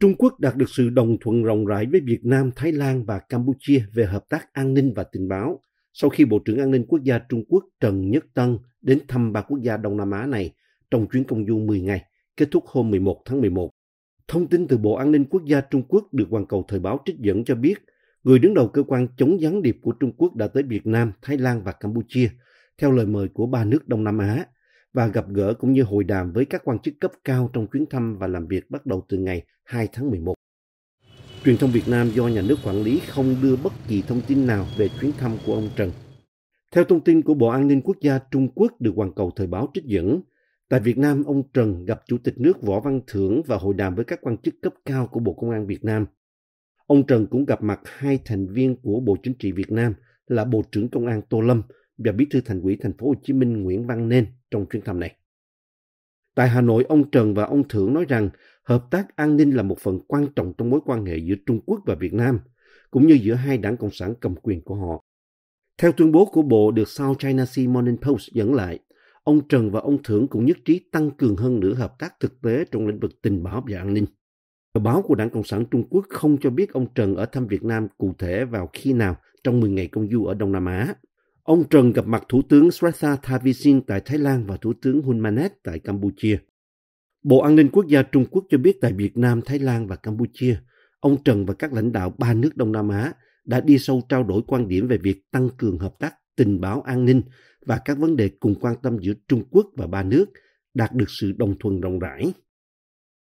Trung Quốc đạt được sự đồng thuận rộng rãi với Việt Nam, Thái Lan và Campuchia về hợp tác an ninh và tình báo sau khi Bộ trưởng An ninh Quốc gia Trung Quốc Trần Nhất Tân đến thăm ba quốc gia Đông Nam Á này trong chuyến công du 10 ngày, kết thúc hôm 11 tháng 11. Thông tin từ Bộ An ninh Quốc gia Trung Quốc được Hoàn Cầu Thời báo trích dẫn cho biết, người đứng đầu cơ quan chống gián điệp của Trung Quốc đã tới Việt Nam, Thái Lan và Campuchia theo lời mời của ba nước Đông Nam Á – và gặp gỡ cũng như hội đàm với các quan chức cấp cao trong chuyến thăm và làm việc bắt đầu từ ngày 2 tháng 11. Truyền thông Việt Nam do nhà nước quản lý không đưa bất kỳ thông tin nào về chuyến thăm của ông Trần. Theo thông tin của Bộ An ninh Quốc gia Trung Quốc được Hoàn Cầu Thời báo trích dẫn, tại Việt Nam ông Trần gặp Chủ tịch nước Võ Văn Thưởng và hội đàm với các quan chức cấp cao của Bộ Công an Việt Nam. Ông Trần cũng gặp mặt hai thành viên của Bộ Chính trị Việt Nam là Bộ trưởng Công an Tô Lâm và Bí thư Thành ủy Thành phố Hồ Chí Minh Nguyễn Văn Nên trong chuyến thăm này. Tại Hà Nội, ông Trần và ông Thượng nói rằng hợp tác an ninh là một phần quan trọng trong mối quan hệ giữa Trung Quốc và Việt Nam, cũng như giữa hai đảng Cộng sản cầm quyền của họ. Theo tuyên bố của Bộ được South China Sea Morning Post dẫn lại, ông Trần và ông Thưởng cũng nhất trí tăng cường hơn nữa hợp tác thực tế trong lĩnh vực tình báo và an ninh. Tờ báo của Đảng Cộng sản Trung Quốc không cho biết ông Trần ở thăm Việt Nam cụ thể vào khi nào trong 10 ngày công du ở Đông Nam Á. Ông Trần gặp mặt Thủ tướng Srettha Thavisin tại Thái Lan và Thủ tướng Hun Manet tại Campuchia. Bộ An ninh Quốc gia Trung Quốc cho biết tại Việt Nam, Thái Lan và Campuchia, ông Trần và các lãnh đạo ba nước Đông Nam Á đã đi sâu trao đổi quan điểm về việc tăng cường hợp tác tình báo an ninh và các vấn đề cùng quan tâm giữa Trung Quốc và ba nước, đạt được sự đồng thuận rộng rãi.